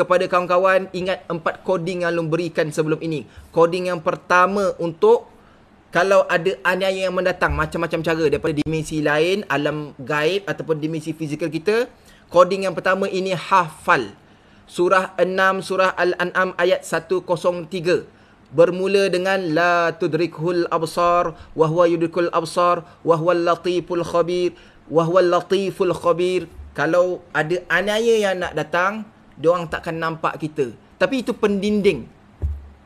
kepada kawan-kawan ingat empat coding yang Alun berikan sebelum ini. Coding yang pertama untuk kalau ada aniaya yang mendatang macam-macam cara daripada dimensi lain, alam gaib ataupun dimensi fizikal kita, coding yang pertama ini hafal. Surah 6 surah Al-An'am ayat 103. Bermula dengan la tudrikul absar wa huwa yudrikul absar wa huwa latiful khabir wa huwa latiful khabir kalau ada anaya yang nak datang dia orang takkan nampak kita. Tapi itu pendinding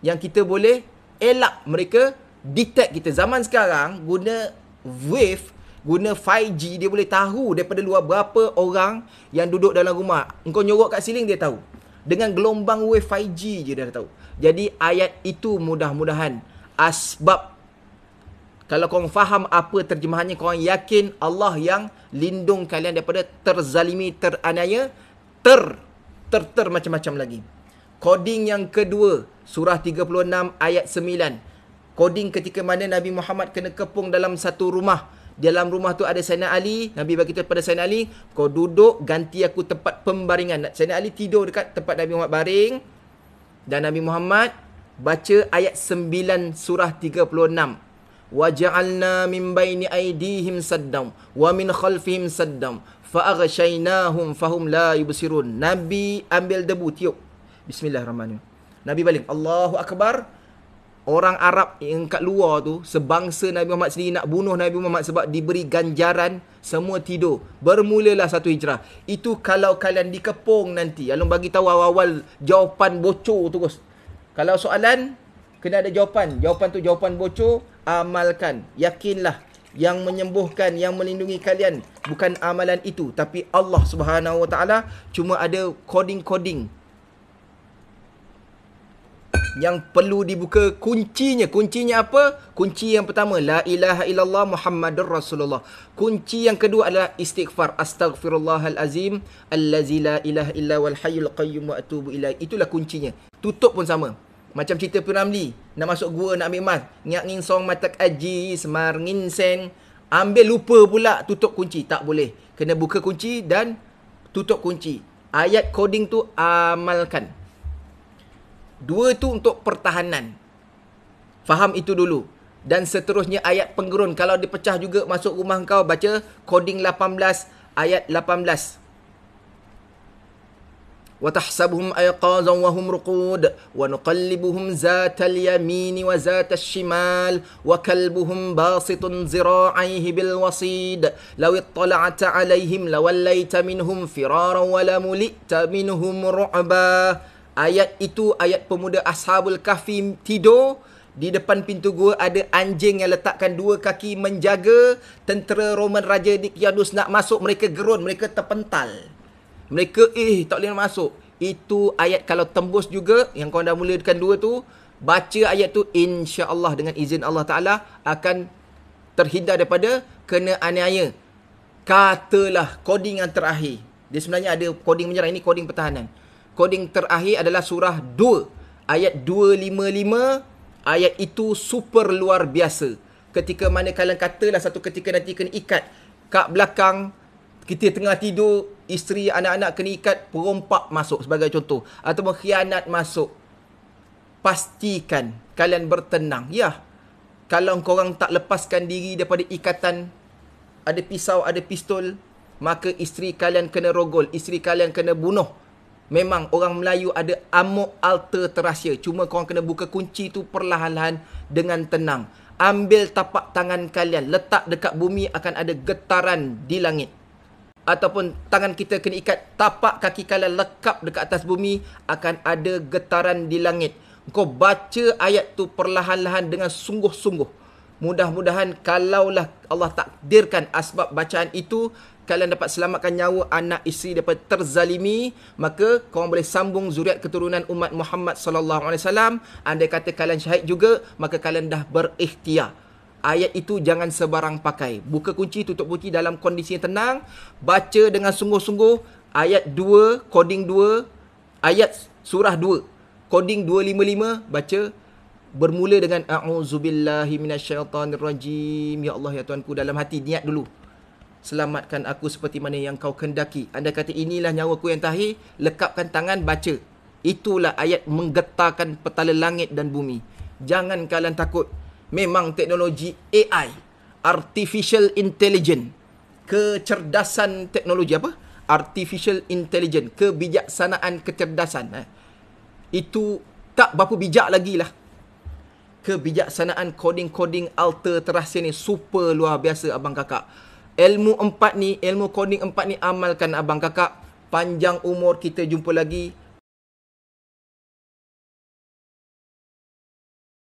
yang kita boleh elak mereka detect kita. Zaman sekarang guna wave, guna 5G dia boleh tahu daripada luar berapa orang yang duduk dalam rumah. Engkau nyorok kat siling dia tahu. Dengan gelombang wave 5G je dia dah tahu. Jadi ayat itu mudah-mudahan asbab kalau kau faham apa terjemahannya kau yakin Allah yang lindung kalian daripada terzalimi teraniaya ter, ter Terter macam-macam lagi. Koding yang kedua, surah 36 ayat 9. Koding ketika mana Nabi Muhammad kena kepung dalam satu rumah. Di dalam rumah tu ada Sayyidina Ali. Nabi beritahu kepada Sayyidina Ali, kau duduk ganti aku tempat pembaringan. Sayyidina Ali tidur dekat tempat Nabi Muhammad baring. Dan Nabi Muhammad baca ayat 9 surah وجعلنا مِنْ بَيْنِ أَيْدِيهِمْ سدّم وَمِنْ خَلْفِهِمْ سدّم فأغشيناهم فَهُمْ لَا يبصرون نبي أمبل دبوت يو بسم الله الرحمن الرحيم نبي بالك الله أكبر Orang Arab yang kat luar tu Sebangsa Nabi Muhammad sendiri nak bunuh Nabi Muhammad Sebab diberi ganjaran Semua tidur Bermulalah satu hijrah Itu kalau kalian dikepung nanti Alam bagi tahu awal-awal Jawapan bocor terus Kalau soalan Kena ada jawapan Jawapan tu jawapan bocor amalkan yakinlah yang menyembuhkan yang melindungi kalian bukan amalan itu tapi Allah Subhanahu Wa Taala cuma ada coding-coding yang perlu dibuka kuncinya kuncinya apa kunci yang pertama la ilaha illallah muhammadur rasulullah kunci yang kedua adalah istighfar astaghfirullahal azim allazi la ilaha illa wal hayyul qayyum wa atubu ilaih itulah kuncinya tutup pun sama macam cerita Piramli Nak masuk gua nak ambil emas Ngak ngin matak aji Semar ngin Ambil lupa pula tutup kunci Tak boleh Kena buka kunci dan tutup kunci Ayat coding tu amalkan Dua tu untuk pertahanan Faham itu dulu Dan seterusnya ayat penggerun Kalau dipecah juga masuk rumah kau Baca coding 18 ayat 18 وتحسبهم أيقاظا وهم رقود ونقلبهم ذات اليمين وذات الشمال وكلبهم باصط زراعيه بالوصيد لو اطلعت عليهم لوليت منهم فرارا ولملئت منهم رعبا Ayat itu ayat pemuda Ashabul Kahfi tidur di depan pintu gua ada anjing yang letakkan dua kaki menjaga tentera Roman Raja Dikianus nak masuk mereka gerun mereka terpental mereka eh tak boleh masuk. Itu ayat kalau tembus juga yang kau dah mulakan dua tu, baca ayat tu insya-Allah dengan izin Allah Taala akan terhindar daripada kena aniaya. Katalah coding yang terakhir. Dia sebenarnya ada coding menyerang ini coding pertahanan. Coding terakhir adalah surah 2 ayat 255. Ayat itu super luar biasa. Ketika mana kalian katalah satu ketika nanti kena ikat kat belakang kita tengah tidur isteri anak-anak kena ikat perompak masuk sebagai contoh atau khianat masuk pastikan kalian bertenang ya kalau korang tak lepaskan diri daripada ikatan ada pisau ada pistol maka isteri kalian kena rogol isteri kalian kena bunuh memang orang Melayu ada amuk alter terahsia cuma korang kena buka kunci tu perlahan-lahan dengan tenang ambil tapak tangan kalian letak dekat bumi akan ada getaran di langit ataupun tangan kita kena ikat tapak kaki kalian lekap dekat atas bumi akan ada getaran di langit kau baca ayat tu perlahan-lahan dengan sungguh-sungguh mudah-mudahan kalaulah Allah takdirkan asbab bacaan itu kalian dapat selamatkan nyawa anak isteri daripada terzalimi maka kau boleh sambung zuriat keturunan umat Muhammad sallallahu alaihi wasallam andai kata kalian syahid juga maka kalian dah berikhtiar ayat itu jangan sebarang pakai. Buka kunci, tutup kunci dalam kondisi yang tenang. Baca dengan sungguh-sungguh ayat 2, coding 2, ayat surah 2. Coding 255, baca. Bermula dengan A'udzubillahiminasyaitanirrajim. Ya Allah, ya Tuanku. Dalam hati, niat dulu. Selamatkan aku seperti mana yang kau kendaki. Anda kata inilah nyawa ku yang tahir. Lekapkan tangan, baca. Itulah ayat menggetarkan petala langit dan bumi. Jangan kalian takut memang teknologi AI, artificial intelligence, kecerdasan teknologi apa? Artificial intelligence, kebijaksanaan kecerdasan. Eh. Itu tak berapa bijak lagi lah. Kebijaksanaan coding-coding alter terahsia ni super luar biasa abang kakak. Ilmu empat ni, ilmu coding empat ni amalkan abang kakak. Panjang umur kita jumpa lagi.